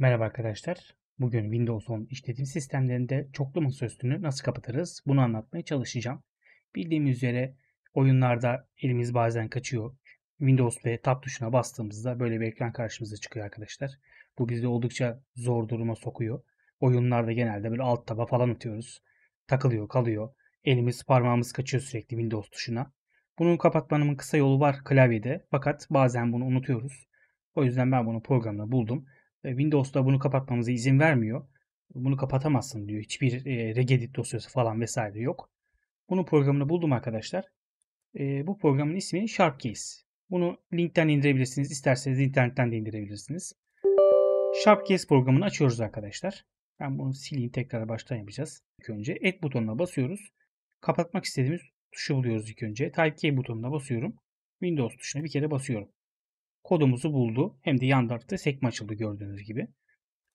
Merhaba arkadaşlar. Bugün Windows 10 işletim sistemlerinde çoklu masa nasıl kapatırız bunu anlatmaya çalışacağım. Bildiğimiz üzere oyunlarda elimiz bazen kaçıyor. Windows ve Tab tuşuna bastığımızda böyle bir ekran karşımıza çıkıyor arkadaşlar. Bu bizi oldukça zor duruma sokuyor. Oyunlarda genelde böyle alt taba falan atıyoruz. Takılıyor kalıyor. Elimiz parmağımız kaçıyor sürekli Windows tuşuna. Bunu kapatmanın kısa yolu var klavyede fakat bazen bunu unutuyoruz. O yüzden ben bunu programda buldum e, Windows da bunu kapatmamıza izin vermiyor. Bunu kapatamazsın diyor. Hiçbir e, regedit dosyası falan vesaire yok. Bunun programını buldum arkadaşlar. E, bu programın ismi Sharpcase. Bunu linkten indirebilirsiniz. İsterseniz internetten de indirebilirsiniz. Sharpcase programını açıyoruz arkadaşlar. Ben bunu sileyim. Tekrar baştan yapacağız. İlk önce et butonuna basıyoruz. Kapatmak istediğimiz tuşu buluyoruz ilk önce. Type K butonuna basıyorum. Windows tuşuna bir kere basıyorum kodumuzu buldu. Hem de yan tarafta sekme açıldı gördüğünüz gibi.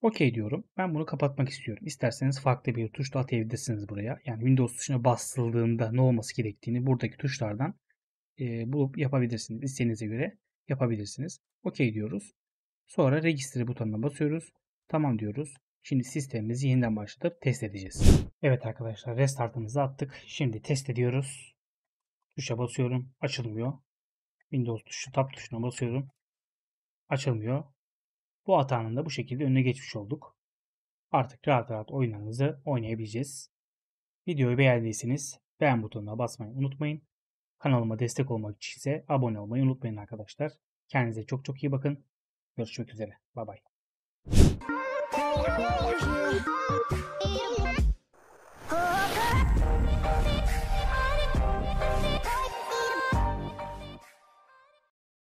OK diyorum. Ben bunu kapatmak istiyorum. İsterseniz farklı bir tuşla da atayabilirsiniz buraya. Yani Windows tuşuna basıldığında ne olması gerektiğini buradaki tuşlardan e, bulup yapabilirsiniz. İsteğinize göre yapabilirsiniz. OK diyoruz. Sonra register butonuna basıyoruz. Tamam diyoruz. Şimdi sistemimizi yeniden başlatıp test edeceğiz. Evet arkadaşlar restartımızı attık. Şimdi test ediyoruz. Tuşa basıyorum. Açılmıyor. Windows tuşu, Tab tuşuna basıyorum. Açılmıyor. Bu hatanın da bu şekilde önüne geçmiş olduk. Artık rahat rahat oyunlarınızı oynayabileceğiz. Videoyu beğendiyseniz beğen butonuna basmayı unutmayın. Kanalıma destek olmak için ise abone olmayı unutmayın arkadaşlar. Kendinize çok çok iyi bakın. Görüşmek üzere. Bay bay.